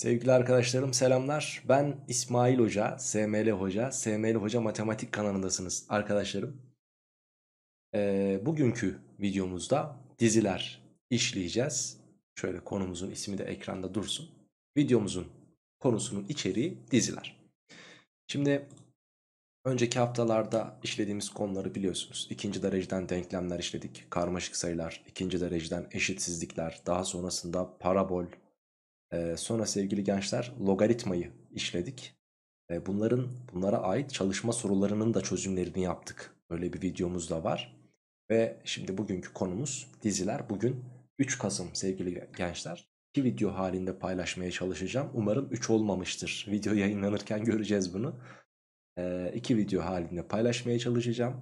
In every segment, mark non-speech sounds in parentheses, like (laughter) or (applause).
Sevgili arkadaşlarım selamlar. Ben İsmail Hoca, SML Hoca. SML Hoca Matematik kanalındasınız arkadaşlarım. Ee, bugünkü videomuzda diziler işleyeceğiz. Şöyle konumuzun ismi de ekranda dursun. Videomuzun konusunun içeriği diziler. Şimdi önceki haftalarda işlediğimiz konuları biliyorsunuz. İkinci dereceden denklemler işledik. Karmaşık sayılar, ikinci dereceden eşitsizlikler, daha sonrasında parabol, sonra sevgili gençler logaritmayı işledik. bunların bunlara ait çalışma sorularının da çözümlerini yaptık. Böyle bir videomuz da var. Ve şimdi bugünkü konumuz diziler. Bugün 3 Kasım sevgili gençler. 2 video halinde paylaşmaya çalışacağım. Umarım 3 olmamıştır. (laughs) Video yayınlanırken göreceğiz bunu. İki video halinde paylaşmaya çalışacağım.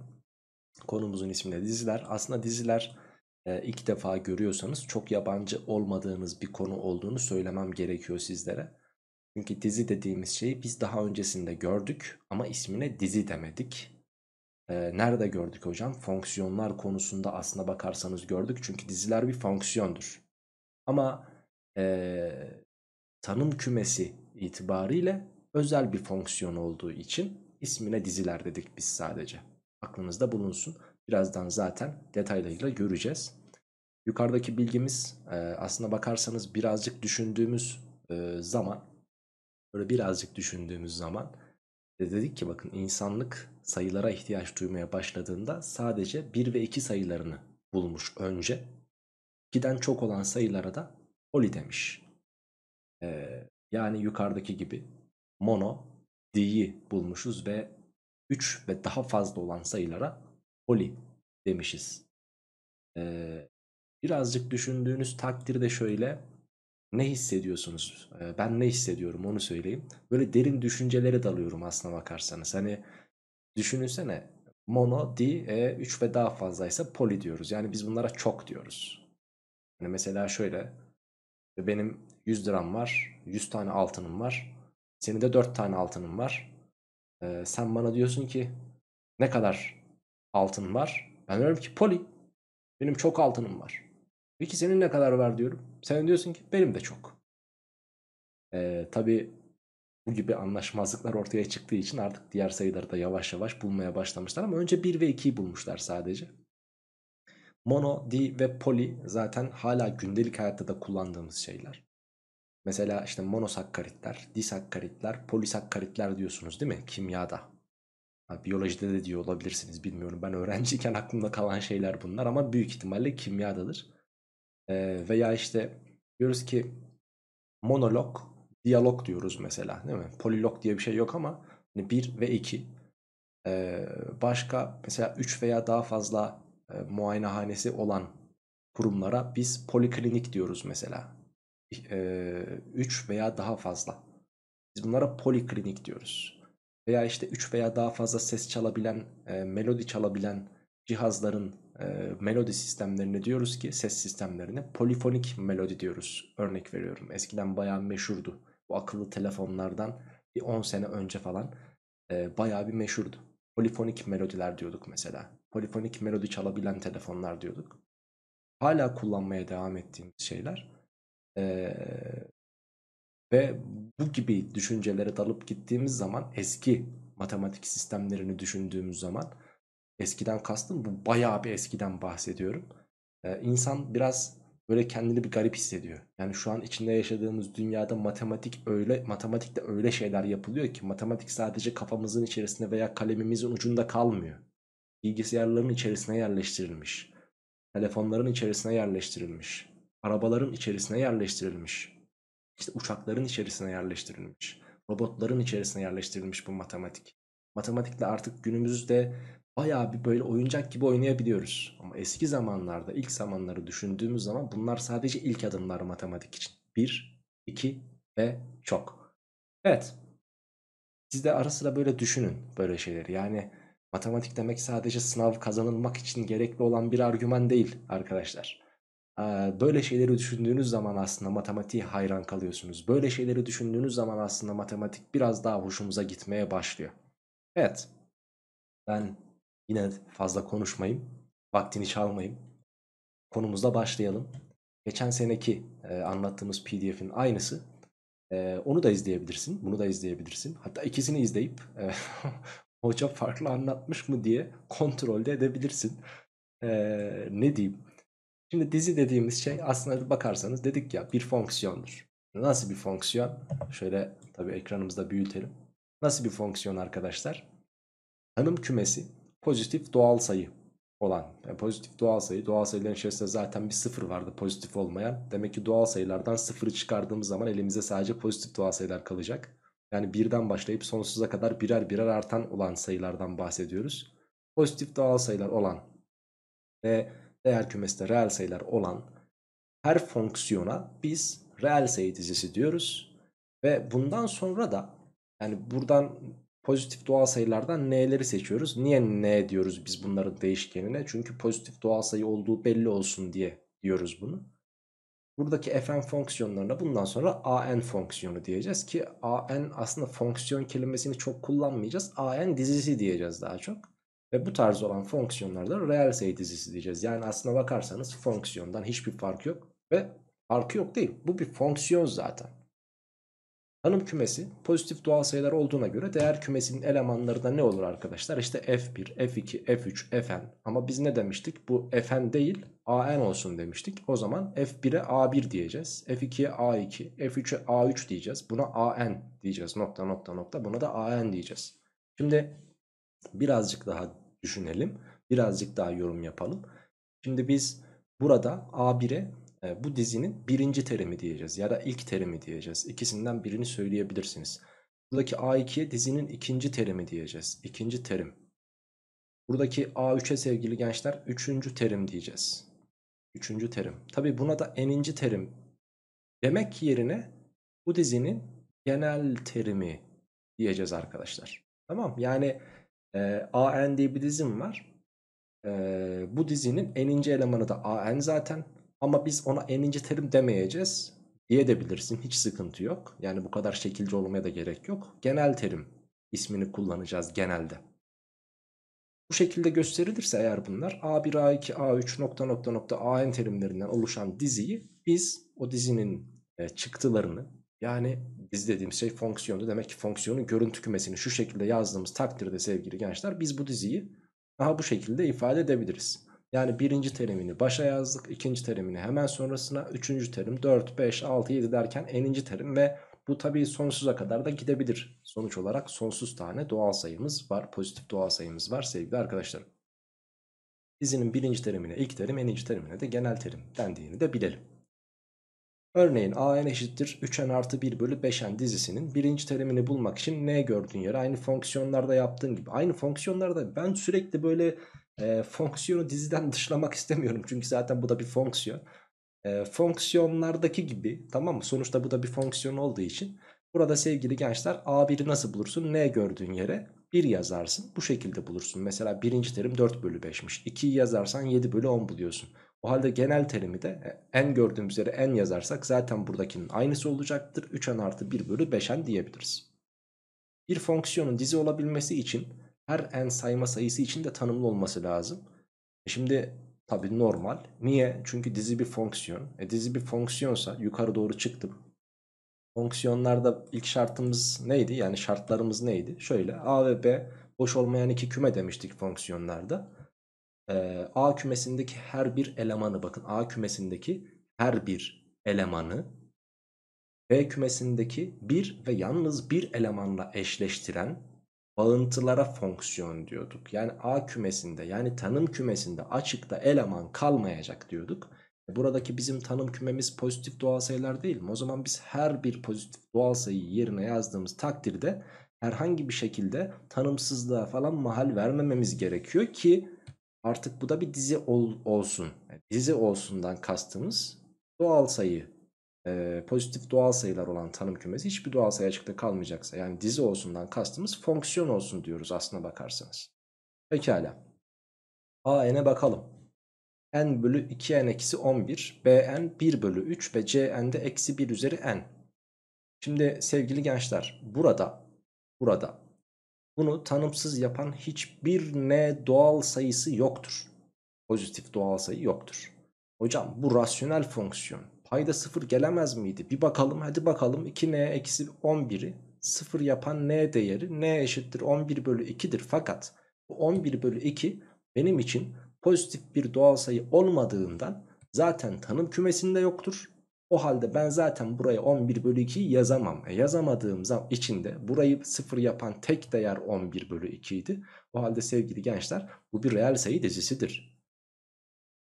Konumuzun ismi de diziler. Aslında diziler e, ilk defa görüyorsanız çok yabancı olmadığınız bir konu olduğunu söylemem gerekiyor sizlere. Çünkü dizi dediğimiz şeyi biz daha öncesinde gördük ama ismine dizi demedik. E, nerede gördük hocam? Fonksiyonlar konusunda aslına bakarsanız gördük. Çünkü diziler bir fonksiyondur. Ama e, tanım kümesi itibariyle özel bir fonksiyon olduğu için ismine diziler dedik biz sadece. Aklınızda bulunsun. Birazdan zaten detaylarıyla göreceğiz. Yukarıdaki bilgimiz e, aslında bakarsanız birazcık düşündüğümüz e, zaman böyle birazcık düşündüğümüz zaman e, dedik ki bakın insanlık sayılara ihtiyaç duymaya başladığında sadece 1 ve 2 sayılarını bulmuş önce. giden çok olan sayılara da poli demiş. yani yukarıdaki gibi mono, diyi bulmuşuz ve 3 ve daha fazla olan sayılara Oli demişiz. Ee, birazcık düşündüğünüz takdirde şöyle ne hissediyorsunuz? Ee, ben ne hissediyorum onu söyleyeyim. Böyle derin düşüncelere dalıyorum aslına bakarsanız. Hani düşününsene mono, di, 3 e, ve daha fazlaysa poli diyoruz. Yani biz bunlara çok diyoruz. Yani mesela şöyle e, benim 100 liram var, 100 tane altınım var. Senin de 4 tane altının var. Ee, sen bana diyorsun ki ne kadar altın var. Ben diyorum ki Poli benim çok altınım var. Peki senin ne kadar var diyorum. Sen diyorsun ki benim de çok. Ee, tabii bu gibi anlaşmazlıklar ortaya çıktığı için artık diğer sayıları da yavaş yavaş bulmaya başlamışlar. Ama önce 1 ve 2'yi bulmuşlar sadece. Mono, di ve poli zaten hala gündelik hayatta da kullandığımız şeyler. Mesela işte monosakkaritler, disakkaritler, polisakkaritler diyorsunuz değil mi kimyada? Ha, biyolojide de diyor olabilirsiniz bilmiyorum. Ben öğrenciyken aklımda kalan şeyler bunlar ama büyük ihtimalle kimyadadır. E, veya işte diyoruz ki monolog, diyalog diyoruz mesela değil mi? Polilog diye bir şey yok ama hani 1 ve iki E, başka mesela üç veya daha fazla e, muayenehanesi olan kurumlara biz poliklinik diyoruz mesela. 3 e, veya daha fazla. Biz bunlara poliklinik diyoruz veya işte 3 veya daha fazla ses çalabilen, e, melodi çalabilen cihazların e, melodi sistemlerine diyoruz ki ses sistemlerine polifonik melodi diyoruz. Örnek veriyorum. Eskiden bayağı meşhurdu. Bu akıllı telefonlardan bir 10 sene önce falan e, bayağı bir meşhurdu. Polifonik melodiler diyorduk mesela. Polifonik melodi çalabilen telefonlar diyorduk. Hala kullanmaya devam ettiğimiz şeyler. E, ve bu gibi düşüncelere dalıp gittiğimiz zaman eski matematik sistemlerini düşündüğümüz zaman eskiden kastım bu bayağı bir eskiden bahsediyorum. Ee, insan biraz böyle kendini bir garip hissediyor. Yani şu an içinde yaşadığımız dünyada matematik öyle matematikte öyle şeyler yapılıyor ki matematik sadece kafamızın içerisinde veya kalemimizin ucunda kalmıyor. Bilgisayarların içerisine yerleştirilmiş. Telefonların içerisine yerleştirilmiş. Arabaların içerisine yerleştirilmiş işte uçakların içerisine yerleştirilmiş, robotların içerisine yerleştirilmiş bu matematik. Matematikle artık günümüzde bayağı bir böyle oyuncak gibi oynayabiliyoruz. Ama eski zamanlarda ilk zamanları düşündüğümüz zaman bunlar sadece ilk adımlar matematik için. Bir, iki ve çok. Evet. Siz de ara sıra böyle düşünün böyle şeyleri. Yani matematik demek sadece sınav kazanılmak için gerekli olan bir argüman değil arkadaşlar. Böyle şeyleri düşündüğünüz zaman aslında matematiğe hayran kalıyorsunuz. Böyle şeyleri düşündüğünüz zaman aslında matematik biraz daha hoşumuza gitmeye başlıyor. Evet. Ben yine fazla konuşmayayım. Vaktini çalmayayım. Konumuzda başlayalım. Geçen seneki e, anlattığımız pdf'in aynısı. E, onu da izleyebilirsin. Bunu da izleyebilirsin. Hatta ikisini izleyip e, (laughs) hoca farklı anlatmış mı diye kontrolde edebilirsin. E, ne diyeyim? Şimdi dizi dediğimiz şey aslında bakarsanız dedik ya bir fonksiyondur. Nasıl bir fonksiyon? Şöyle tabii ekranımızda büyütelim. Nasıl bir fonksiyon arkadaşlar? Tanım kümesi pozitif doğal sayı olan. Yani e, pozitif doğal sayı. Doğal sayıların içerisinde zaten bir sıfır vardı pozitif olmayan. Demek ki doğal sayılardan sıfırı çıkardığımız zaman elimize sadece pozitif doğal sayılar kalacak. Yani birden başlayıp sonsuza kadar birer birer artan olan sayılardan bahsediyoruz. Pozitif doğal sayılar olan ve değer kümesinde reel sayılar olan her fonksiyona biz reel sayı dizisi diyoruz. Ve bundan sonra da yani buradan pozitif doğal sayılardan n'leri seçiyoruz. Niye n diyoruz biz bunların değişkenine? Çünkü pozitif doğal sayı olduğu belli olsun diye diyoruz bunu. Buradaki fn fonksiyonlarına bundan sonra an fonksiyonu diyeceğiz ki an aslında fonksiyon kelimesini çok kullanmayacağız. an dizisi diyeceğiz daha çok. Ve bu tarz olan fonksiyonlarda reel sayı dizisi diyeceğiz. Yani aslına bakarsanız fonksiyondan hiçbir fark yok. Ve farkı yok değil. Bu bir fonksiyon zaten. Tanım kümesi pozitif doğal sayılar olduğuna göre değer kümesinin elemanları da ne olur arkadaşlar? İşte F1, F2, F3, Fn. Ama biz ne demiştik? Bu Fn değil An olsun demiştik. O zaman F1'e A1 diyeceğiz. F2'ye A2, F3'e A3 diyeceğiz. Buna An diyeceğiz. Nokta nokta nokta. Buna da An diyeceğiz. Şimdi Birazcık daha düşünelim. Birazcık daha yorum yapalım. Şimdi biz burada A1'e e, bu dizinin birinci terimi diyeceğiz ya da ilk terimi diyeceğiz. İkisinden birini söyleyebilirsiniz. Buradaki A2'ye dizinin ikinci terimi diyeceğiz. İkinci terim. Buradaki A3'e sevgili gençler üçüncü terim diyeceğiz. Üçüncü terim. Tabi buna da eninci terim demek yerine bu dizinin genel terimi diyeceğiz arkadaşlar. Tamam yani e, ee, AN diye bir dizim var. E, bu dizinin en ince elemanı da AN zaten. Ama biz ona en ince terim demeyeceğiz. Diye de bilirsin hiç sıkıntı yok. Yani bu kadar şekilci olmaya da gerek yok. Genel terim ismini kullanacağız genelde. Bu şekilde gösterilirse eğer bunlar A1, A2, A3 nokta nokta nokta AN terimlerinden oluşan diziyi biz o dizinin e, çıktılarını yani dizi dediğim şey fonksiyonda Demek ki fonksiyonun görüntü kümesini şu şekilde yazdığımız takdirde sevgili gençler biz bu diziyi daha bu şekilde ifade edebiliriz. Yani birinci terimini başa yazdık. ikinci terimini hemen sonrasına. Üçüncü terim 4, 5, 6, 7 derken eninci terim ve bu tabii sonsuza kadar da gidebilir. Sonuç olarak sonsuz tane doğal sayımız var. Pozitif doğal sayımız var sevgili arkadaşlar. Dizinin birinci terimine ilk terim, eninci terimine de genel terim dendiğini de bilelim. Örneğin an eşittir 3n artı 1 bölü 5n dizisinin birinci terimini bulmak için n gördüğün yere aynı fonksiyonlarda yaptığım gibi. Aynı fonksiyonlarda ben sürekli böyle e, fonksiyonu diziden (laughs) dışlamak istemiyorum. Çünkü zaten bu da bir fonksiyon. E, fonksiyonlardaki gibi tamam mı? Sonuçta bu da bir fonksiyon olduğu için. Burada sevgili gençler a1'i nasıl bulursun? n gördüğün yere 1 yazarsın. Bu şekilde bulursun. Mesela birinci terim 4 bölü 5'miş. 2'yi yazarsan 7 bölü 10 buluyorsun. O halde genel terimi de n gördüğümüz yere n yazarsak zaten buradakinin aynısı olacaktır. 3n artı 1 bölü 5n diyebiliriz. Bir fonksiyonun dizi olabilmesi için her n sayma sayısı için de tanımlı olması lazım. E şimdi tabi normal. Niye? Çünkü dizi bir fonksiyon. E, dizi bir fonksiyonsa yukarı doğru çıktım. Fonksiyonlarda ilk şartımız neydi? Yani şartlarımız neydi? Şöyle a ve b boş olmayan iki küme demiştik fonksiyonlarda e, A kümesindeki her bir elemanı bakın A kümesindeki her bir elemanı B kümesindeki bir ve yalnız bir elemanla eşleştiren bağıntılara fonksiyon diyorduk. Yani A kümesinde yani tanım kümesinde açıkta eleman kalmayacak diyorduk. E, buradaki bizim tanım kümemiz pozitif doğal sayılar değil mi? O zaman biz her bir pozitif doğal sayıyı yerine yazdığımız takdirde herhangi bir şekilde tanımsızlığa falan mahal vermememiz gerekiyor ki Artık bu da bir dizi ol, olsun. Yani dizi olsundan kastımız doğal sayı, e, pozitif doğal sayılar olan tanım kümesi hiçbir doğal sayı açıkta kalmayacaksa. Yani dizi olsundan kastımız fonksiyon olsun diyoruz aslına bakarsanız. Pekala. n'e bakalım. n bölü 2n eksi 11, b n 1 bölü 3 ve c n de eksi 1 üzeri n. Şimdi sevgili gençler burada burada bunu tanımsız yapan hiçbir n doğal sayısı yoktur. Pozitif doğal sayı yoktur. Hocam bu rasyonel fonksiyon. Payda sıfır gelemez miydi? Bir bakalım hadi bakalım 2n eksi 11'i sıfır yapan n değeri n eşittir 11 bölü 2'dir. Fakat bu 11 bölü 2 benim için pozitif bir doğal sayı olmadığından zaten tanım kümesinde yoktur. O halde ben zaten buraya 11 bölü 2 yazamam. E yazamadığım için içinde burayı 0 yapan tek değer 11 bölü 2 idi. O halde sevgili gençler bu bir reel sayı dizisidir.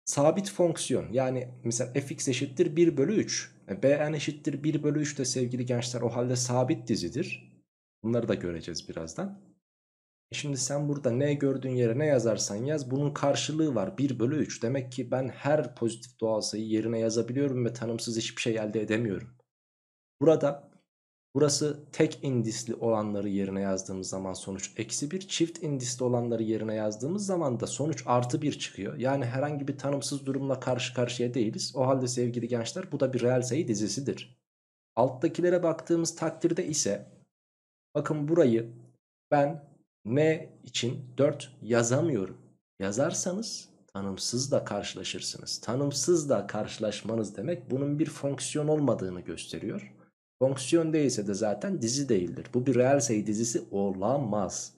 Sabit fonksiyon yani mesela fx eşittir 1 bölü 3. E bn eşittir 1 bölü 3 de sevgili gençler o halde sabit dizidir. Bunları da göreceğiz birazdan. E şimdi sen burada ne gördüğün yere ne yazarsan yaz bunun karşılığı var 1 bölü 3. Demek ki ben her pozitif doğal sayı yerine yazabiliyorum ve tanımsız hiçbir şey elde edemiyorum. Burada burası tek indisli olanları yerine yazdığımız zaman sonuç eksi 1. Çift indisli olanları yerine yazdığımız zaman da sonuç artı 1 çıkıyor. Yani herhangi bir tanımsız durumla karşı karşıya değiliz. O halde sevgili gençler bu da bir reel sayı dizisidir. Alttakilere baktığımız takdirde ise bakın burayı ben M için 4 yazamıyorum. Yazarsanız tanımsız da karşılaşırsınız. Tanımsız da karşılaşmanız demek bunun bir fonksiyon olmadığını gösteriyor. Fonksiyon değilse de zaten dizi değildir. Bu bir reel sayı dizisi olamaz.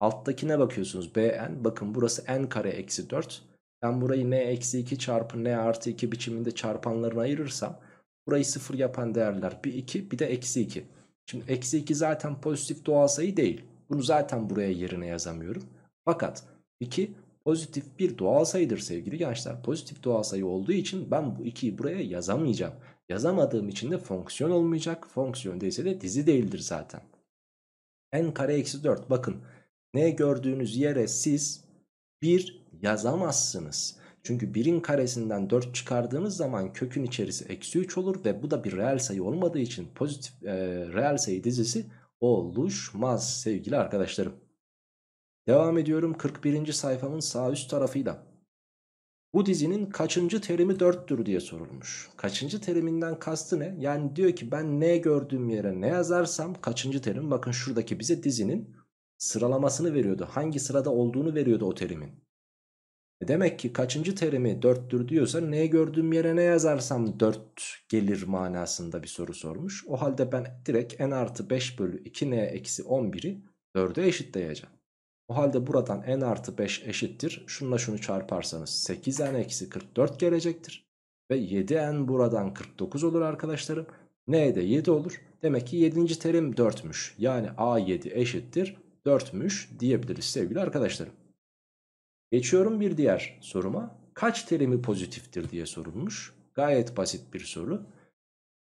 Alttakine bakıyorsunuz Bn bakın burası n kare eksi 4. Ben burayı n eksi 2 çarpı n artı 2 biçiminde çarpanlarına ayırırsam burayı sıfır yapan değerler bir 2 bir de eksi 2. Şimdi eksi 2 zaten pozitif doğal sayı değil. Bunu zaten buraya yerine yazamıyorum. Fakat 2 pozitif bir doğal sayıdır sevgili gençler. Pozitif doğal sayı olduğu için ben bu 2'yi buraya yazamayacağım. Yazamadığım için de fonksiyon olmayacak. Fonksiyon değilse de dizi değildir zaten. n kare eksi 4 bakın. Ne gördüğünüz yere siz 1 yazamazsınız. Çünkü 1'in karesinden 4 çıkardığınız zaman kökün içerisi eksi 3 olur ve bu da bir reel sayı olmadığı için pozitif e, reel sayı dizisi oluşmaz sevgili arkadaşlarım. Devam ediyorum 41. sayfamın sağ üst tarafıyla. Bu dizinin kaçıncı terimi 4'tür diye sorulmuş. Kaçıncı teriminden kastı ne? Yani diyor ki ben ne gördüğüm yere ne yazarsam kaçıncı terim? Bakın şuradaki bize dizinin sıralamasını veriyordu. Hangi sırada olduğunu veriyordu o terimin. E demek ki kaçıncı terimi 4'tür diyorsa n gördüğüm yere ne yazarsam 4 gelir manasında bir soru sormuş. O halde ben direkt n artı 5 bölü 2n eksi 11'i 4'e eşitleyeceğim. O halde buradan n artı 5 eşittir. Şununla şunu çarparsanız 8n eksi 44 gelecektir. Ve 7n buradan 49 olur arkadaşlarım. n de 7 olur. Demek ki 7. terim 4'müş. Yani a7 eşittir 4'müş diyebiliriz sevgili arkadaşlarım. Geçiyorum bir diğer soruma. Kaç terimi pozitiftir diye sorulmuş. Gayet basit bir soru.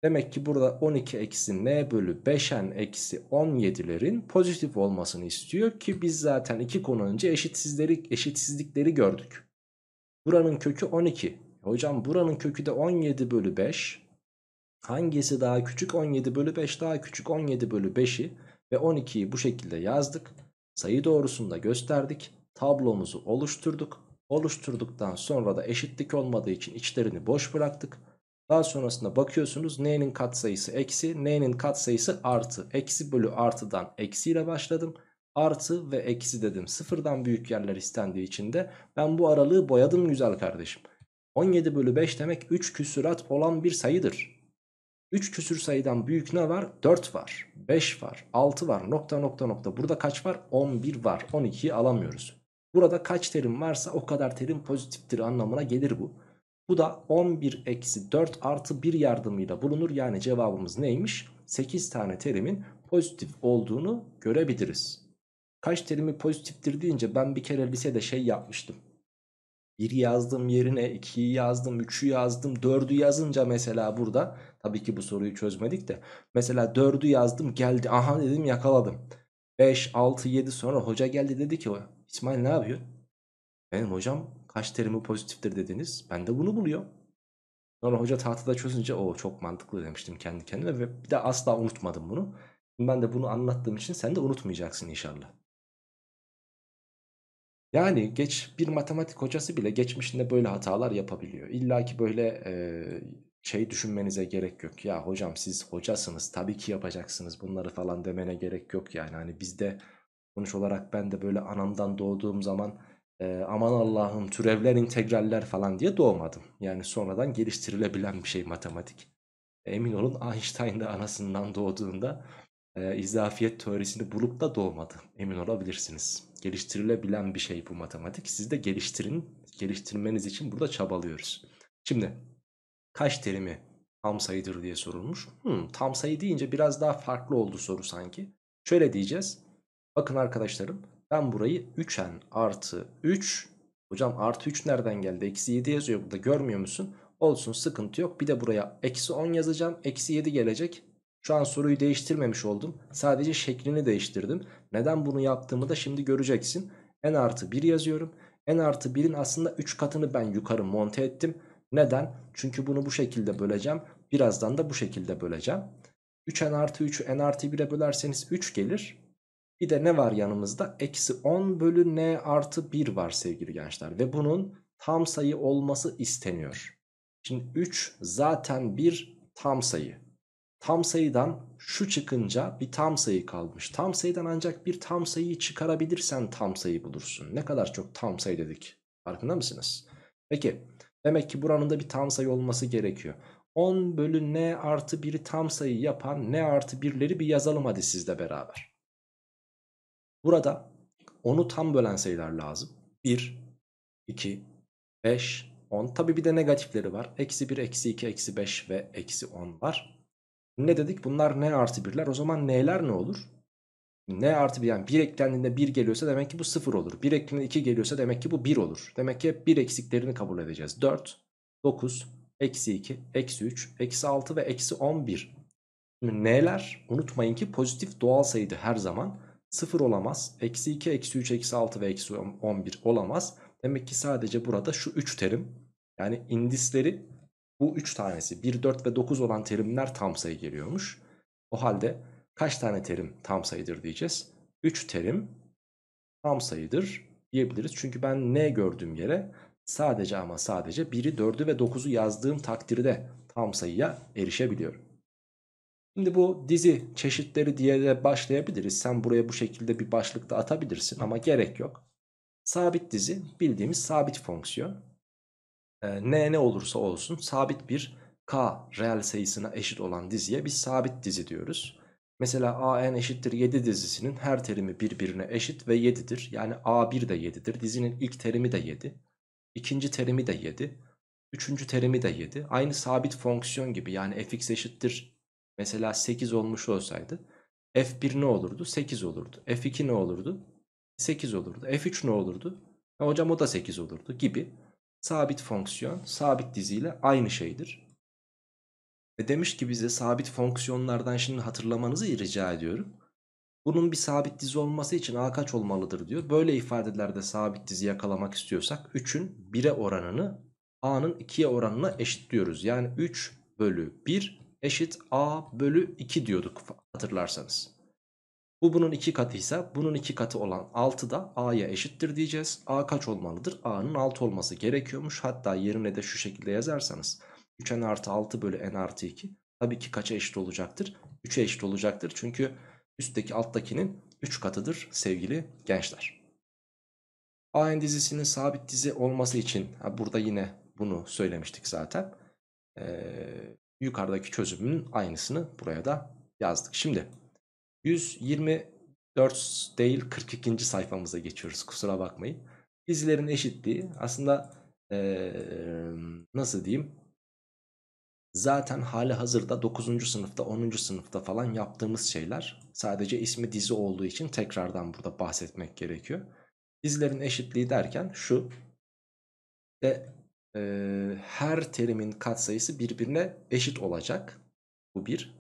Demek ki burada 12 eksi n bölü 5n eksi 17'lerin pozitif olmasını istiyor ki biz zaten iki konu önce eşitsizleri, eşitsizlikleri gördük. Buranın kökü 12. Hocam buranın kökü de 17 bölü 5. Hangisi daha küçük? 17 bölü 5 daha küçük 17 bölü 5'i ve 12'yi bu şekilde yazdık. Sayı doğrusunda gösterdik tablomuzu oluşturduk. Oluşturduktan sonra da eşitlik olmadığı için içlerini boş bıraktık. Daha sonrasında bakıyorsunuz n'nin katsayısı eksi, n'nin katsayısı artı. Eksi bölü artıdan eksiyle başladım. Artı ve eksi dedim. Sıfırdan büyük yerler istendiği için de ben bu aralığı boyadım güzel kardeşim. 17 bölü 5 demek 3 küsürat olan bir sayıdır. 3 küsür sayıdan büyük ne var? 4 var, 5 var, 6 var, nokta nokta nokta. Burada kaç var? 11 var. 12'yi alamıyoruz. Burada kaç terim varsa o kadar terim pozitiftir anlamına gelir bu. Bu da 11 eksi 4 artı 1 yardımıyla bulunur. Yani cevabımız neymiş? 8 tane terimin pozitif olduğunu görebiliriz. Kaç terimi pozitiftir deyince ben bir kere lisede şey yapmıştım. 1 yazdım yerine 2'yi yazdım 3'ü yazdım 4'ü yazınca mesela burada tabii ki bu soruyu çözmedik de mesela 4'ü yazdım geldi aha dedim yakaladım. 5 6 7 sonra hoca geldi dedi ki İsmail ne yapıyor? Benim hocam kaç terimi pozitiftir dediniz. Ben de bunu buluyor. Sonra hoca tahtada çözünce o çok mantıklı demiştim kendi kendime ve bir de asla unutmadım bunu. Ben de bunu anlattığım için sen de unutmayacaksın inşallah. Yani geç bir matematik hocası bile geçmişinde böyle hatalar yapabiliyor. İlla ki böyle e, şey düşünmenize gerek yok. Ya hocam siz hocasınız tabii ki yapacaksınız bunları falan demene gerek yok yani. Hani bizde Sonuç olarak ben de böyle anamdan doğduğum zaman e, aman Allah'ım türevler integraller falan diye doğmadım. Yani sonradan geliştirilebilen bir şey matematik. Emin olun Einstein de anasından doğduğunda e, izafiyet teorisini bulup da doğmadı. Emin olabilirsiniz. Geliştirilebilen bir şey bu matematik. Siz de geliştirin, geliştirmeniz için burada çabalıyoruz. Şimdi kaç terimi tam sayıdır diye sorulmuş. Hmm, tam sayı deyince biraz daha farklı oldu soru sanki. Şöyle diyeceğiz. Bakın arkadaşlarım ben burayı 3n artı 3 hocam artı 3 nereden geldi eksi 7 yazıyor burada görmüyor musun? Olsun sıkıntı yok bir de buraya eksi 10 yazacağım eksi 7 gelecek. Şu an soruyu değiştirmemiş oldum sadece şeklini değiştirdim. Neden bunu yaptığımı da şimdi göreceksin. n artı 1 yazıyorum. n artı 1'in aslında 3 katını ben yukarı monte ettim. Neden? Çünkü bunu bu şekilde böleceğim. Birazdan da bu şekilde böleceğim. 3n artı 3'ü n artı 1'e bölerseniz 3 gelir. Bir de ne var yanımızda? Eksi 10 bölü n artı 1 var sevgili gençler. Ve bunun tam sayı olması isteniyor. Şimdi 3 zaten bir tam sayı. Tam sayıdan şu çıkınca bir tam sayı kalmış. Tam sayıdan ancak bir tam sayıyı çıkarabilirsen tam sayı bulursun. Ne kadar çok tam sayı dedik. Farkında mısınız? Peki demek ki buranın da bir tam sayı olması gerekiyor. 10 bölü n artı 1'i tam sayı yapan n artı 1'leri bir yazalım hadi sizle beraber. Burada onu tam bölen sayılar lazım. 1, 2, 5, 10. Tabi bir de negatifleri var. Eksi 1, eksi 2, eksi 5 ve eksi 10 var. Ne dedik? Bunlar n artı 1'ler. O zaman n'ler ne olur? n artı 1 yani 1 eklendiğinde 1 geliyorsa demek ki bu 0 olur. 1 eklendiğinde 2 geliyorsa demek ki bu 1 olur. Demek ki hep 1 eksiklerini kabul edeceğiz. 4, 9, eksi 2, eksi 3, eksi 6 ve eksi 11. Şimdi n'ler unutmayın ki pozitif doğal sayıdır her zaman. 0 olamaz. Eksi 2, eksi 3, eksi 6 ve eksi 11 olamaz. Demek ki sadece burada şu 3 terim yani indisleri bu 3 tanesi 1, 4 ve 9 olan terimler tam sayı geliyormuş. O halde kaç tane terim tam sayıdır diyeceğiz. 3 terim tam sayıdır diyebiliriz. Çünkü ben ne gördüğüm yere sadece ama sadece 1'i 4'ü ve 9'u yazdığım takdirde tam sayıya erişebiliyorum. Şimdi bu dizi çeşitleri diye de başlayabiliriz. Sen buraya bu şekilde bir başlıkta atabilirsin ama gerek yok. Sabit dizi bildiğimiz sabit fonksiyon. Ee, ne ne olursa olsun sabit bir k reel sayısına eşit olan diziye biz sabit dizi diyoruz. Mesela an eşittir 7 dizisinin her terimi birbirine eşit ve 7'dir. Yani a1 de 7'dir. Dizinin ilk terimi de 7. ikinci terimi de 7. Üçüncü terimi de 7. Aynı sabit fonksiyon gibi yani fx eşittir Mesela 8 olmuş olsaydı F1 ne olurdu? 8 olurdu. F2 ne olurdu? 8 olurdu. F3 ne olurdu? Ya hocam o da 8 olurdu gibi. Sabit fonksiyon sabit diziyle aynı şeydir. Ve demiş ki bize sabit fonksiyonlardan şimdi hatırlamanızı rica ediyorum. Bunun bir sabit dizi olması için a kaç olmalıdır diyor. Böyle ifadelerde sabit dizi yakalamak istiyorsak 3'ün 1'e oranını a'nın 2'ye oranına eşitliyoruz. Yani 3 bölü 1 eşit a bölü 2 diyorduk hatırlarsanız. Bu bunun 2 katıysa bunun iki katı olan 6 da a'ya eşittir diyeceğiz. a kaç olmalıdır? a'nın 6 olması gerekiyormuş. Hatta yerine de şu şekilde yazarsanız 3n artı 6 bölü n artı 2 tabii ki kaça eşit olacaktır? 3'e eşit olacaktır. Çünkü üstteki alttakinin 3 katıdır sevgili gençler. A'nın dizisinin sabit dizi olması için burada yine bunu söylemiştik zaten. Ee, yukarıdaki çözümün aynısını buraya da yazdık. Şimdi 124 değil 42. sayfamıza geçiyoruz kusura bakmayın. Dizilerin eşitliği aslında ee, nasıl diyeyim zaten hali hazırda 9. sınıfta 10. sınıfta falan yaptığımız şeyler sadece ismi dizi olduğu için tekrardan burada bahsetmek gerekiyor. Dizilerin eşitliği derken şu ve e, her terimin katsayısı birbirine eşit olacak. Bu bir.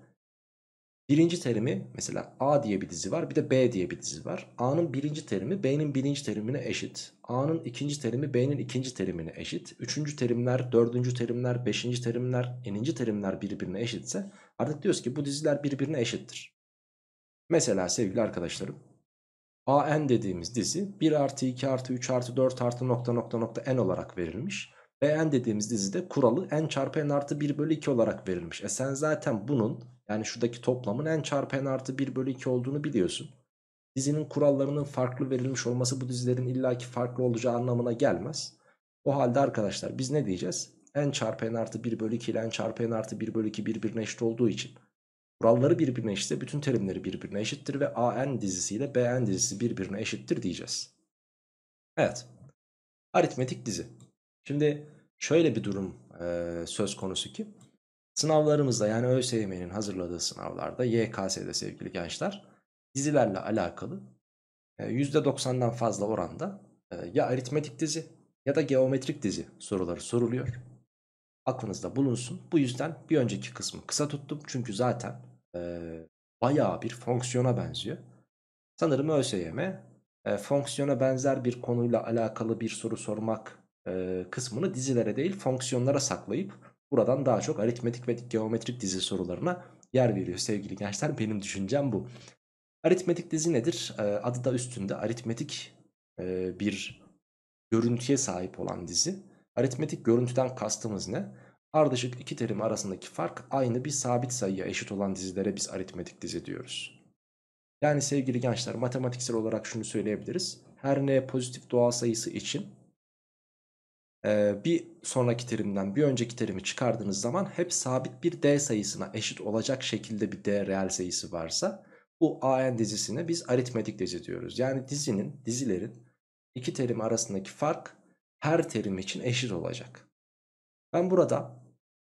Birinci terimi mesela A diye bir dizi var bir de B diye bir dizi var. A'nın birinci terimi B'nin birinci terimine eşit. A'nın ikinci terimi B'nin ikinci terimine eşit. Üçüncü terimler, dördüncü terimler, beşinci terimler, eninci terimler birbirine eşitse artık diyoruz ki bu diziler birbirine eşittir. Mesela sevgili arkadaşlarım AN dediğimiz dizi 1 artı 2 artı 3 artı 4 artı nokta nokta nokta n olarak verilmiş. Bn dediğimiz dizide kuralı n çarpı n artı 1 bölü 2 olarak verilmiş. E sen zaten bunun yani şuradaki toplamın n çarpı n artı 1 bölü 2 olduğunu biliyorsun. Dizinin kurallarının farklı verilmiş olması bu dizilerin illaki farklı olacağı anlamına gelmez. O halde arkadaşlar biz ne diyeceğiz? n çarpı n artı 1 bölü 2 ile n çarpı n artı 1 bölü 2 birbirine eşit olduğu için kuralları birbirine eşitse bütün terimleri birbirine eşittir ve an dizisiyle bn dizisi birbirine eşittir diyeceğiz. Evet. Aritmetik dizi. Şimdi şöyle bir durum e, söz konusu ki sınavlarımızda yani ÖSYM'nin hazırladığı sınavlarda YKS'de sevgili gençler dizilerle alakalı e, %90'dan fazla oranda e, ya aritmetik dizi ya da geometrik dizi soruları soruluyor. Aklınızda bulunsun. Bu yüzden bir önceki kısmı kısa tuttum. Çünkü zaten e, bayağı bir fonksiyona benziyor. Sanırım ÖSYM e, fonksiyona benzer bir konuyla alakalı bir soru sormak e, kısmını dizilere değil fonksiyonlara saklayıp buradan daha çok aritmetik ve geometrik dizi sorularına yer veriyor sevgili gençler. Benim düşüncem bu. Aritmetik dizi nedir? E, adı da üstünde aritmetik e, bir görüntüye sahip olan dizi. Aritmetik görüntüden kastımız ne? Ardışık iki terim arasındaki fark aynı bir sabit sayıya eşit olan dizilere biz aritmetik dizi diyoruz. Yani sevgili gençler matematiksel olarak şunu söyleyebiliriz. Her n pozitif doğal sayısı için ee, bir sonraki terimden bir önceki terimi çıkardığınız zaman hep sabit bir D sayısına eşit olacak şekilde bir D reel sayısı varsa bu AN dizisine biz aritmetik dizi diyoruz. Yani dizinin, dizilerin iki terim arasındaki fark her terim için eşit olacak. Ben burada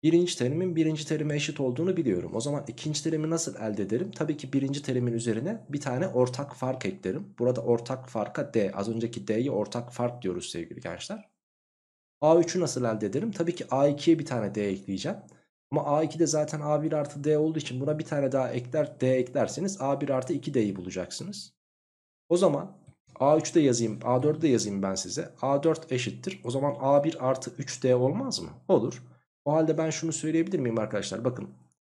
birinci terimin birinci terime eşit olduğunu biliyorum. O zaman ikinci terimi nasıl elde ederim? Tabii ki birinci terimin üzerine bir tane ortak fark eklerim. Burada ortak farka D. Az önceki D'yi ortak fark diyoruz sevgili gençler. A3'ü nasıl elde ederim? Tabii ki A2'ye bir tane D ekleyeceğim. Ama A2'de zaten A1 artı D olduğu için buna bir tane daha ekler D eklerseniz A1 artı 2D'yi bulacaksınız. O zaman A3'de yazayım A4'de de yazayım ben size. A4 eşittir. O zaman A1 artı 3D olmaz mı? Olur. O halde ben şunu söyleyebilir miyim arkadaşlar? Bakın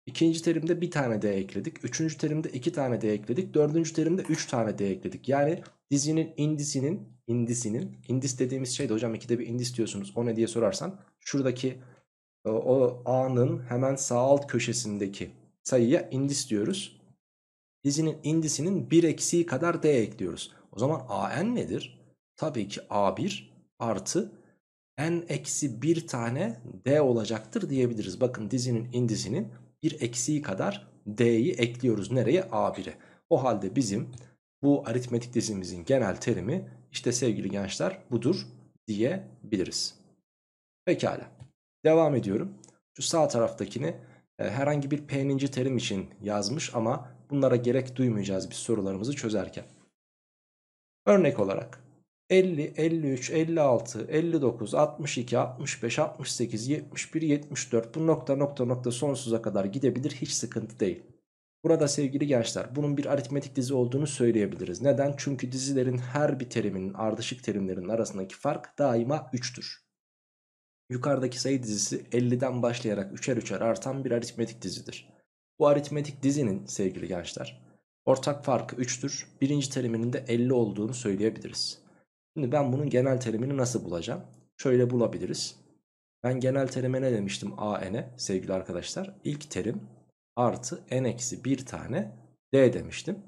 İkinci terimde bir tane D ekledik. Üçüncü terimde iki tane D ekledik. Dördüncü terimde üç tane D ekledik. Yani dizinin indisinin, indisinin, indis dediğimiz şey de hocam ikide bir indis diyorsunuz. O ne diye sorarsan şuradaki e, o A'nın hemen sağ alt köşesindeki sayıya indis diyoruz. Dizinin indisinin bir eksiği kadar D ekliyoruz. O zaman AN nedir? Tabii ki A1 artı N eksi bir tane D olacaktır diyebiliriz. Bakın dizinin indisinin bir eksiği kadar D'yi ekliyoruz nereye? A1'e. O halde bizim bu aritmetik dizimizin genel terimi işte sevgili gençler budur diyebiliriz. Pekala. Devam ediyorum. Şu sağ taraftakini e, herhangi bir P'ninci terim için yazmış ama bunlara gerek duymayacağız biz sorularımızı çözerken. Örnek olarak 50, 53, 56, 59, 62, 65, 68, 71, 74 bu nokta nokta nokta sonsuza kadar gidebilir hiç sıkıntı değil. Burada sevgili gençler bunun bir aritmetik dizi olduğunu söyleyebiliriz. Neden? Çünkü dizilerin her bir teriminin ardışık terimlerin arasındaki fark daima 3'tür. Yukarıdaki sayı dizisi 50'den başlayarak 3'er 3'er artan bir aritmetik dizidir. Bu aritmetik dizinin sevgili gençler ortak farkı 3'tür. Birinci teriminin de 50 olduğunu söyleyebiliriz. Şimdi ben bunun genel terimini nasıl bulacağım? Şöyle bulabiliriz. Ben genel terime ne demiştim a n'e sevgili arkadaşlar? İlk terim artı n eksi bir tane d demiştim.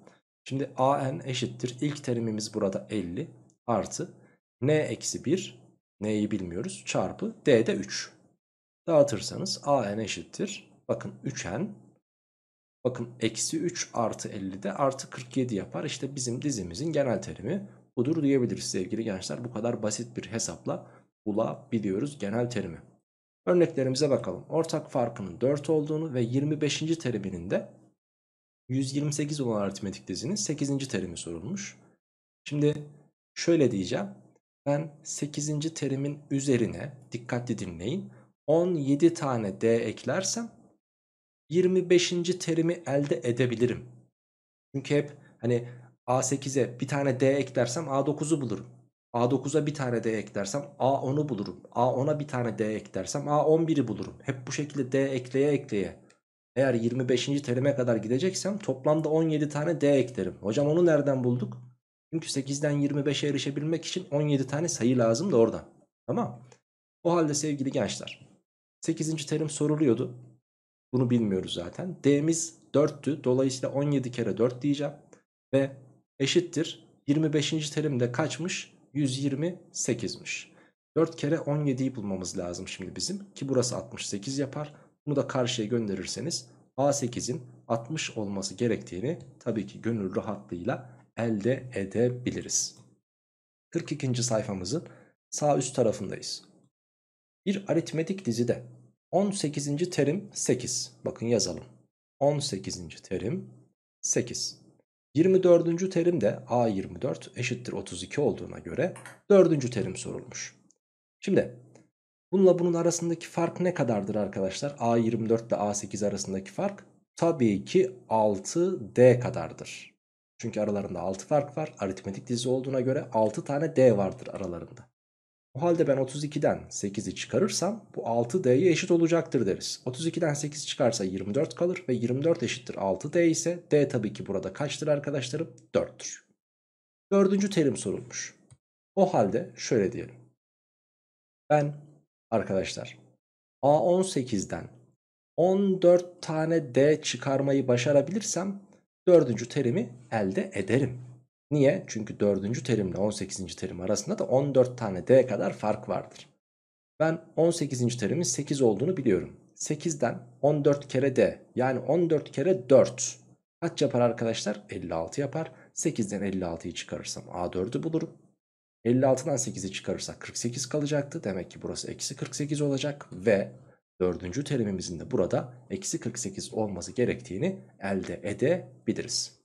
Şimdi a n eşittir. İlk terimimiz burada 50 artı n eksi 1 n'yi bilmiyoruz çarpı d de 3. Dağıtırsanız a n eşittir. Bakın 3n bakın eksi 3 artı 50 de artı 47 yapar. İşte bizim dizimizin genel terimi budur diyebiliriz sevgili gençler. Bu kadar basit bir hesapla bulabiliyoruz genel terimi. Örneklerimize bakalım. Ortak farkının 4 olduğunu ve 25. teriminin de 128 olan aritmetik dizinin 8. terimi sorulmuş. Şimdi şöyle diyeceğim. Ben 8. terimin üzerine dikkatli dinleyin. 17 tane D eklersem 25. terimi elde edebilirim. Çünkü hep hani A8'e bir tane D eklersem A9'u bulurum. A9'a bir tane D eklersem A10'u bulurum. A10'a bir tane D eklersem A11'i bulurum. Hep bu şekilde D ekleye ekleye. Eğer 25. terime kadar gideceksem toplamda 17 tane D eklerim. Hocam onu nereden bulduk? Çünkü 8'den 25'e erişebilmek için 17 tane sayı lazım da oradan. Tamam. O halde sevgili gençler 8. terim soruluyordu. Bunu bilmiyoruz zaten. D'miz 4'tü. Dolayısıyla 17 kere 4 diyeceğim. Ve eşittir. 25. terim de kaçmış? 128'miş. 4 kere 17'yi bulmamız lazım şimdi bizim. Ki burası 68 yapar. Bunu da karşıya gönderirseniz A8'in 60 olması gerektiğini tabii ki gönül rahatlığıyla elde edebiliriz. 42. sayfamızın sağ üst tarafındayız. Bir aritmetik dizide 18. terim 8. Bakın yazalım. 18. terim 8. 24. terim de A24 eşittir 32 olduğuna göre 4. terim sorulmuş. Şimdi bununla bunun arasındaki fark ne kadardır arkadaşlar? A24 ile A8 arasındaki fark tabii ki 6D kadardır. Çünkü aralarında 6 fark var. Aritmetik dizi olduğuna göre 6 tane D vardır aralarında. O halde ben 32'den 8'i çıkarırsam bu 6D'ye eşit olacaktır deriz. 32'den 8 çıkarsa 24 kalır ve 24 eşittir 6D ise D tabii ki burada kaçtır arkadaşlarım? 4'tür. Dördüncü terim sorulmuş. O halde şöyle diyelim. Ben arkadaşlar A18'den 14 tane D çıkarmayı başarabilirsem dördüncü terimi elde ederim. Niye? Çünkü 4. terimle 18. terim arasında da 14 tane d kadar fark vardır. Ben 18. terimin 8 olduğunu biliyorum. 8'den 14 kere d yani 14 kere 4 kaç yapar arkadaşlar? 56 yapar. 8'den 56'yı çıkarırsam A4'ü bulurum. 56'dan 8'i çıkarırsak 48 kalacaktı. Demek ki burası eksi 48 olacak ve dördüncü terimimizin de burada eksi 48 olması gerektiğini elde edebiliriz.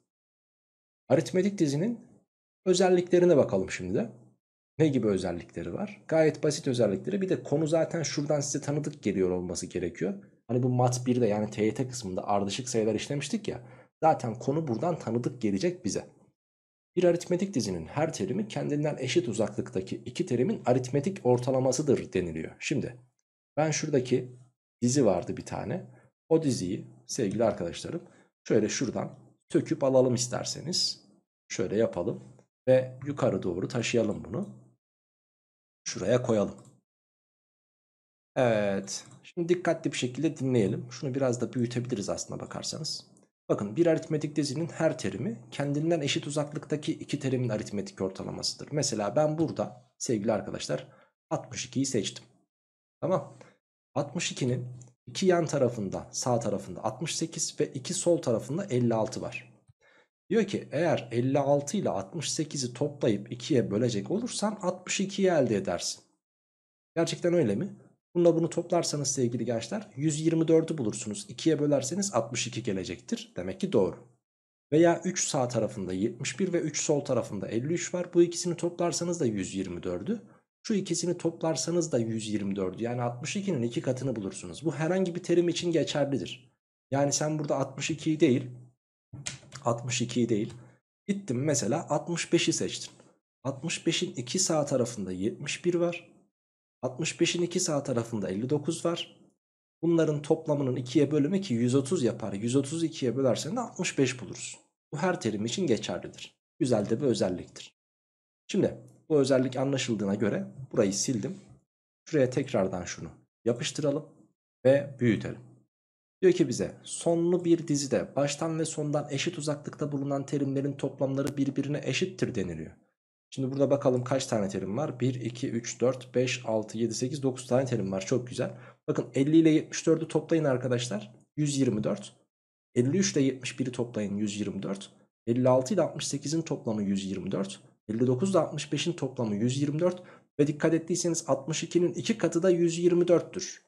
Aritmetik dizinin özelliklerine bakalım şimdi de. Ne gibi özellikleri var? Gayet basit özellikleri. Bir de konu zaten şuradan size tanıdık geliyor olması gerekiyor. Hani bu mat 1'de yani TYT kısmında ardışık sayılar işlemiştik ya. Zaten konu buradan tanıdık gelecek bize. Bir aritmetik dizinin her terimi kendinden eşit uzaklıktaki iki terimin aritmetik ortalamasıdır deniliyor. Şimdi ben şuradaki dizi vardı bir tane. O diziyi sevgili arkadaşlarım şöyle şuradan söküp alalım isterseniz. Şöyle yapalım ve yukarı doğru taşıyalım bunu. Şuraya koyalım. Evet. Şimdi dikkatli bir şekilde dinleyelim. Şunu biraz da büyütebiliriz aslına bakarsanız. Bakın bir aritmetik dizinin her terimi kendinden eşit uzaklıktaki iki terimin aritmetik ortalamasıdır. Mesela ben burada sevgili arkadaşlar 62'yi seçtim. Tamam. 62'nin 2 yan tarafında sağ tarafında 68 ve 2 sol tarafında 56 var. Diyor ki eğer 56 ile 68'i toplayıp 2'ye bölecek olursan 62'yi elde edersin. Gerçekten öyle mi? Bununla bunu toplarsanız sevgili gençler 124'ü bulursunuz. 2'ye bölerseniz 62 gelecektir. Demek ki doğru. Veya 3 sağ tarafında 71 ve 3 sol tarafında 53 var. Bu ikisini toplarsanız da 124'ü. Şu ikisini toplarsanız da 124 yani 62'nin iki katını bulursunuz. Bu herhangi bir terim için geçerlidir. Yani sen burada 62'yi değil 62'yi değil gittin mesela 65'i seçtin. 65'in iki sağ tarafında 71 var. 65'in iki sağ tarafında 59 var. Bunların toplamının 2'ye bölümü ki 130 yapar. 130 2'ye bölersen de 65 buluruz. Bu her terim için geçerlidir. Güzel de bir özelliktir. Şimdi bu özellik anlaşıldığına göre burayı sildim. Şuraya tekrardan şunu yapıştıralım ve büyütelim. Diyor ki bize sonlu bir dizide baştan ve sondan eşit uzaklıkta bulunan terimlerin toplamları birbirine eşittir deniliyor. Şimdi burada bakalım kaç tane terim var? 1, 2, 3, 4, 5, 6, 7, 8, 9 tane terim var. Çok güzel. Bakın 50 ile 74'ü toplayın arkadaşlar. 124. 53 ile 71'i toplayın 124. 56 ile 68'in toplamı 124. 59 ile 65'in toplamı 124 ve dikkat ettiyseniz 62'nin 2 katı da 124'tür.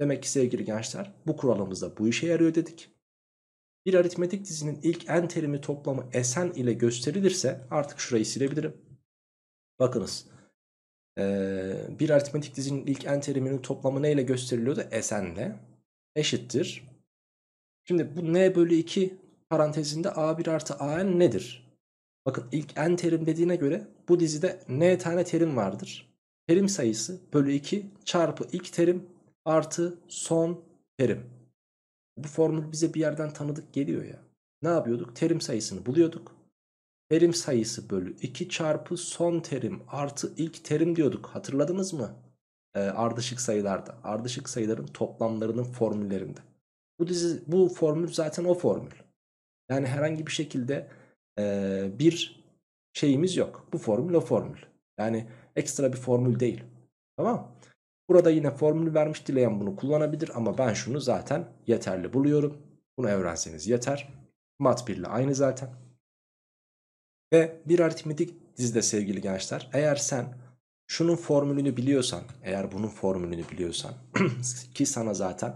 Demek ki sevgili gençler bu kuralımızda bu işe yarıyor dedik. Bir aritmetik dizinin ilk n terimi toplamı Sn ile gösterilirse artık şurayı silebilirim. Bakınız bir aritmetik dizinin ilk n teriminin toplamı ne ile gösteriliyordu? Sn ile eşittir. Şimdi bu n bölü 2 parantezinde a1 artı an nedir? Bakın ilk n terim dediğine göre bu dizide n tane terim vardır. Terim sayısı bölü 2 çarpı ilk terim artı son terim. Bu formül bize bir yerden tanıdık geliyor ya. Ne yapıyorduk? Terim sayısını buluyorduk. Terim sayısı bölü 2 çarpı son terim artı ilk terim diyorduk. Hatırladınız mı? Ee, ardışık sayılarda. Ardışık sayıların toplamlarının formüllerinde. Bu dizi bu formül zaten o formül. Yani herhangi bir şekilde bir şeyimiz yok. Bu formül o formül. Yani ekstra bir formül değil. Tamam Burada yine formülü vermiş dileyen bunu kullanabilir ama ben şunu zaten yeterli buluyorum. Bunu öğrenseniz yeter. Mat 1 ile aynı zaten. Ve bir aritmetik dizide sevgili gençler eğer sen şunun formülünü biliyorsan eğer bunun formülünü biliyorsan (clears throat) ki sana zaten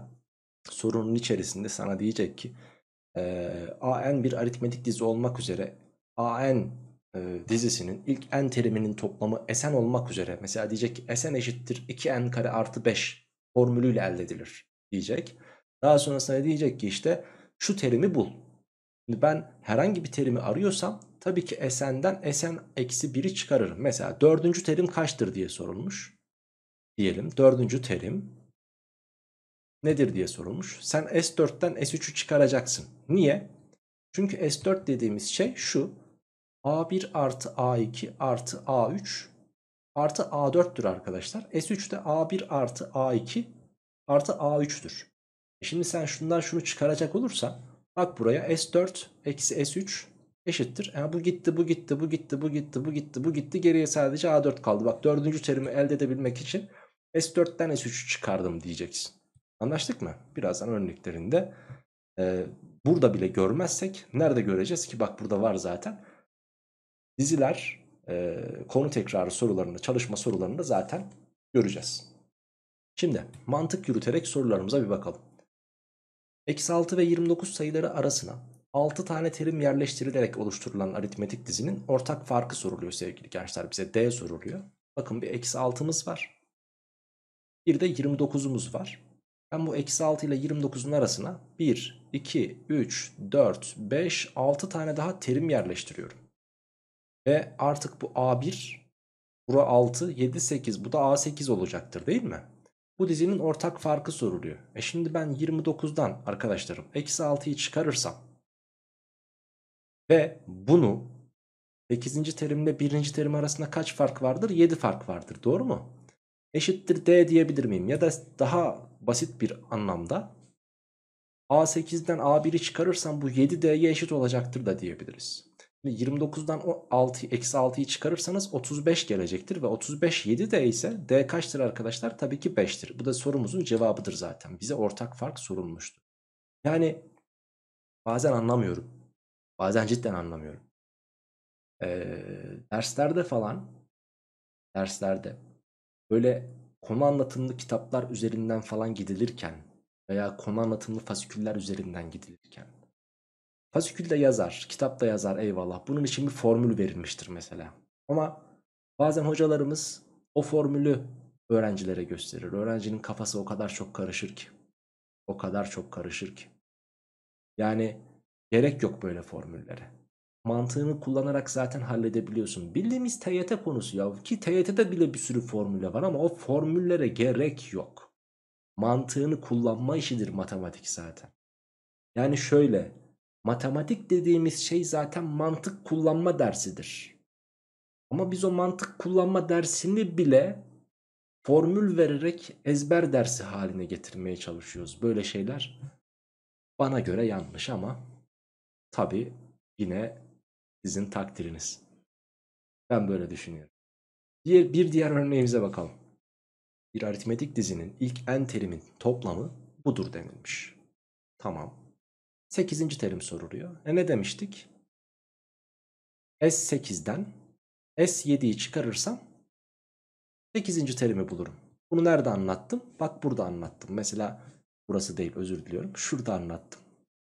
sorunun içerisinde sana diyecek ki e, AN bir aritmetik dizi olmak üzere AN e, dizisinin ilk n teriminin toplamı Sn olmak üzere mesela diyecek ki Sn eşittir 2n kare artı 5 formülüyle elde edilir diyecek. Daha sonrasında diyecek ki işte şu terimi bul. Şimdi ben herhangi bir terimi arıyorsam tabii ki Sn'den Sn eksi 1'i çıkarırım. Mesela dördüncü terim kaçtır diye sorulmuş. Diyelim dördüncü terim nedir diye sorulmuş. Sen S4'ten S3'ü çıkaracaksın. Niye? Çünkü S4 dediğimiz şey şu. A1 artı A2 artı A3 artı A4'tür arkadaşlar. S3 de A1 artı A2 artı A3'tür. E şimdi sen şundan şunu çıkaracak olursan bak buraya S4 eksi S3 eşittir. Yani e bu gitti, bu gitti, bu gitti, bu gitti, bu gitti, bu gitti. Geriye sadece A4 kaldı. Bak dördüncü terimi elde edebilmek için S4'ten S3'ü çıkardım diyeceksin. Anlaştık mı? Birazdan örneklerinde e, ee, burada bile görmezsek nerede göreceğiz ki bak burada var zaten. Diziler e, konu tekrarı sorularını çalışma sorularını da zaten göreceğiz. Şimdi mantık yürüterek sorularımıza bir bakalım. Eksi 6 ve 29 sayıları arasına 6 tane terim yerleştirilerek oluşturulan aritmetik dizinin ortak farkı soruluyor sevgili gençler. Bize D soruluyor. Bakın bir eksi 6'mız var. Bir de 29'umuz var. Ben bu eksi 6 ile 29'un arasına 1, 2, 3, 4, 5, 6 tane daha terim yerleştiriyorum. Ve artık bu A1, bura 6, 7, 8 bu da A8 olacaktır değil mi? Bu dizinin ortak farkı soruluyor. E şimdi ben 29'dan arkadaşlarım eksi 6'yı çıkarırsam ve bunu 8. terimle 1. terim arasında kaç fark vardır? 7 fark vardır doğru mu? eşittir D diyebilir miyim? Ya da daha basit bir anlamda A8'den A1'i çıkarırsam bu 7D'ye eşit olacaktır da diyebiliriz. Şimdi 29'dan 6, eksi 6'yı çıkarırsanız 35 gelecektir ve 35 7D ise D kaçtır arkadaşlar? Tabii ki 5'tir. Bu da sorumuzun cevabıdır zaten. Bize ortak fark sorulmuştu. Yani bazen anlamıyorum. Bazen cidden anlamıyorum. Ee, derslerde falan derslerde böyle konu anlatımlı kitaplar üzerinden falan gidilirken veya konu anlatımlı fasiküller üzerinden gidilirken fasikülde yazar, kitapta yazar eyvallah. Bunun için bir formül verilmiştir mesela. Ama bazen hocalarımız o formülü öğrencilere gösterir. Öğrencinin kafası o kadar çok karışır ki. O kadar çok karışır ki. Yani gerek yok böyle formüllere mantığını kullanarak zaten halledebiliyorsun. Bildiğimiz TYT konusu ya ki TYT'de bile bir sürü formüle var ama o formüllere gerek yok. Mantığını kullanma işidir matematik zaten. Yani şöyle matematik dediğimiz şey zaten mantık kullanma dersidir. Ama biz o mantık kullanma dersini bile formül vererek ezber dersi haline getirmeye çalışıyoruz. Böyle şeyler bana göre yanlış ama tabi yine sizin takdiriniz. Ben böyle düşünüyorum. Diğer, bir diğer örneğimize bakalım. Bir aritmetik dizinin ilk n terimin toplamı budur denilmiş. Tamam. Sekizinci terim soruluyor. E ne demiştik? S8'den S7'yi çıkarırsam 8. terimi bulurum. Bunu nerede anlattım? Bak burada anlattım. Mesela burası değil özür diliyorum. Şurada anlattım.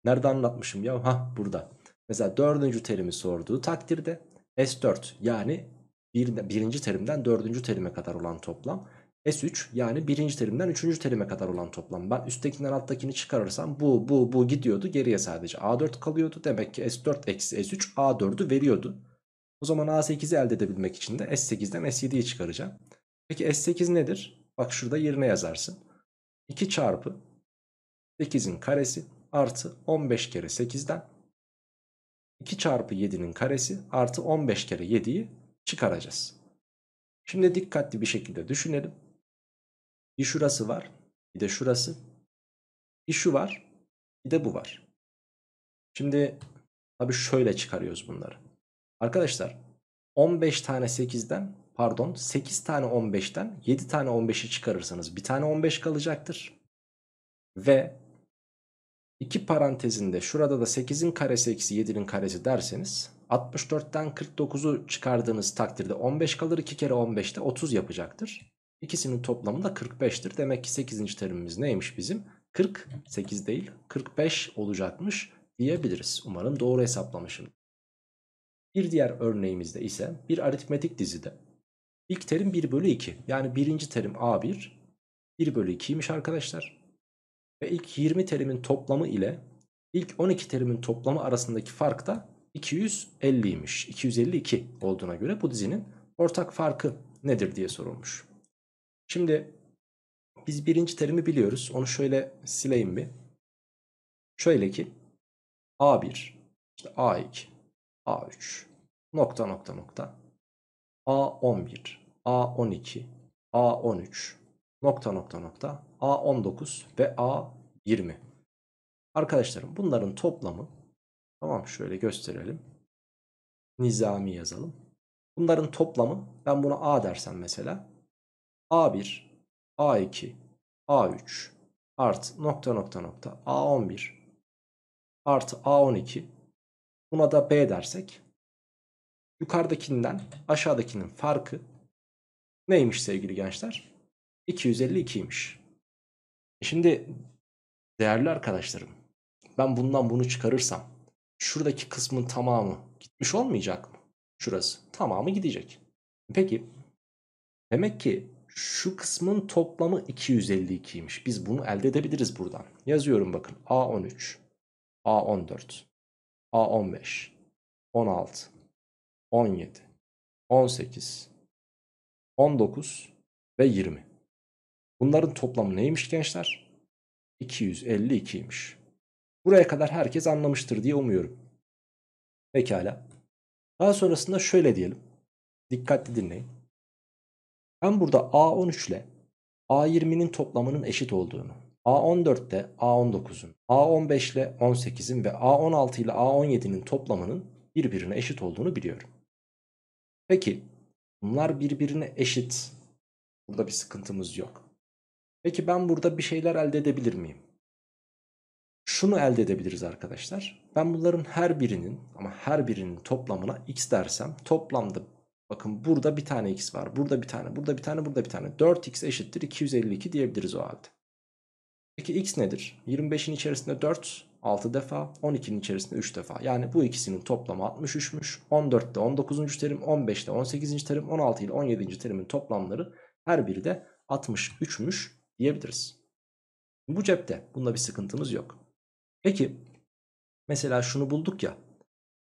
Nerede anlatmışım ya? Ha burada. Mesela dördüncü terimi sorduğu takdirde S4 yani bir, birinci terimden dördüncü terime kadar olan toplam. S3 yani birinci terimden üçüncü terime kadar olan toplam. Ben üsttekinden alttakini çıkarırsam bu bu bu gidiyordu geriye sadece A4 kalıyordu. Demek ki S4 eksi S3 A4'ü veriyordu. O zaman A8'i elde edebilmek için de S8'den S7'yi çıkaracağım. Peki S8 nedir? Bak şurada yerine yazarsın. 2 çarpı 8'in karesi artı 15 kere 8'den 2 çarpı 7'nin karesi artı 15 kere 7'yi çıkaracağız. Şimdi dikkatli bir şekilde düşünelim. Bir şurası var. Bir de şurası. Bir şu var. Bir de bu var. Şimdi tabii şöyle çıkarıyoruz bunları. Arkadaşlar 15 tane 8'den pardon 8 tane 15'ten 7 tane 15'i çıkarırsanız bir tane 15 kalacaktır. Ve 2 parantezinde şurada da 8'in karesi eksi 7'nin karesi derseniz 64'ten 49'u çıkardığınız takdirde 15 kalır 2 kere 15'te 30 yapacaktır. İkisinin toplamı da 45'tir. Demek ki 8. terimimiz neymiş bizim? 48 değil 45 olacakmış diyebiliriz. Umarım doğru hesaplamışım. Bir diğer örneğimizde ise bir aritmetik dizide ilk terim 1 bölü 2 yani birinci terim A1 1 bölü 2'ymiş arkadaşlar. Ve ilk 20 terimin toplamı ile ilk 12 terimin toplamı arasındaki fark da 250'ymiş. 252 olduğuna göre bu dizinin ortak farkı nedir diye sorulmuş. Şimdi biz birinci terimi biliyoruz. Onu şöyle sileyim bir. Şöyle ki A1, işte A2, A3, nokta nokta nokta, A11, A12, A13, nokta nokta nokta, A19 ve A 20. Arkadaşlarım bunların toplamı tamam şöyle gösterelim. Nizami yazalım. Bunların toplamı ben buna A dersem mesela A1, A2, A3 artı nokta nokta nokta A11 artı A12 buna da B dersek yukarıdakinden aşağıdakinin farkı neymiş sevgili gençler? 252'ymiş. E şimdi Değerli arkadaşlarım ben bundan bunu çıkarırsam şuradaki kısmın tamamı gitmiş olmayacak mı? Şurası tamamı gidecek. Peki demek ki şu kısmın toplamı 252'ymiş. Biz bunu elde edebiliriz buradan. Yazıyorum bakın A13, A14, A15, 16, 17, 18, 19 ve 20. Bunların toplamı neymiş gençler? 252 252'ymiş. Buraya kadar herkes anlamıştır diye umuyorum. Pekala. Daha sonrasında şöyle diyelim. Dikkatli dinleyin. Ben burada A13 ile A20'nin toplamının eşit olduğunu, A14'te 14 A19'un, A15 ile 18'in ve A16 ile A17'nin toplamının birbirine eşit olduğunu biliyorum. Peki bunlar birbirine eşit. Burada bir sıkıntımız yok. Peki ben burada bir şeyler elde edebilir miyim? Şunu elde edebiliriz arkadaşlar. Ben bunların her birinin ama her birinin toplamına x dersem toplamda bakın burada bir tane x var. Burada bir tane, burada bir tane, burada bir tane. 4x eşittir 252 diyebiliriz o halde. Peki x nedir? 25'in içerisinde 4 6 defa 12'nin içerisinde 3 defa. Yani bu ikisinin toplamı 63'müş. 14'te 19. terim 15'te 18. terim 16 ile 17. terimin toplamları her biri de 63'müş diyebiliriz. Bu cepte. Bunda bir sıkıntımız yok. Peki mesela şunu bulduk ya.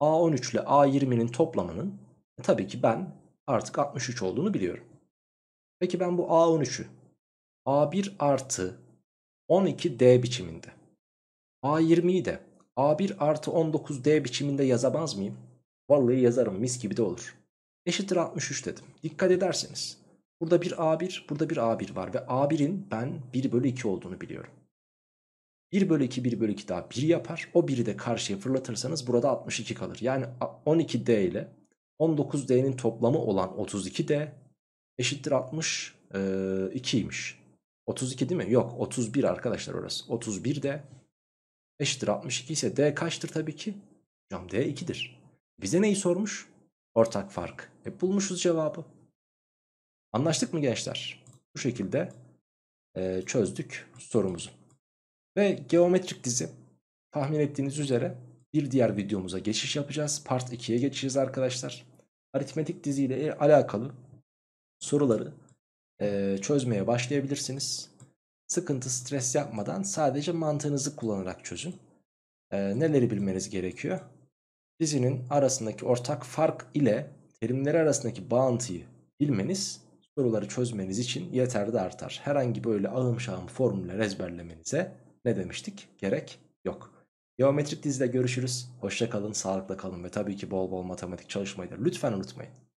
A13 ile A20'nin toplamının e, tabii ki ben artık 63 olduğunu biliyorum. Peki ben bu A13'ü A1 artı 12D biçiminde A20'yi de A1 artı 19D biçiminde yazamaz mıyım? Vallahi yazarım mis gibi de olur. Eşittir 63 dedim. Dikkat ederseniz Burada bir A1, burada bir A1 var ve A1'in ben 1 bölü 2 olduğunu biliyorum. 1 bölü 2 1 bölü 2 daha 1 yapar. O 1'i de karşıya fırlatırsanız burada 62 kalır. Yani 12D ile 19D'nin toplamı olan 32D eşittir 62'ymiş. E, 32 değil mi? Yok 31 arkadaşlar orası. 31D eşittir 62 ise D kaçtır tabii ki? Hocam D 2'dir. Bize neyi sormuş? Ortak fark. E bulmuşuz cevabı. Anlaştık mı gençler? Bu şekilde e, çözdük sorumuzu. Ve geometrik dizi tahmin ettiğiniz üzere bir diğer videomuza geçiş yapacağız. Part 2'ye geçeceğiz arkadaşlar. Aritmetik diziyle e, alakalı soruları e, çözmeye başlayabilirsiniz. Sıkıntı, stres yapmadan sadece mantığınızı kullanarak çözün. E, neleri bilmeniz gerekiyor? Dizinin arasındaki ortak fark ile terimleri arasındaki bağıntıyı bilmeniz soruları çözmeniz için yeter de artar. Herhangi böyle ağım şağım formüller ezberlemenize ne demiştik? Gerek yok. Geometrik dizide görüşürüz. Hoşça kalın, sağlıkla kalın ve tabii ki bol bol matematik çalışmayı da lütfen unutmayın.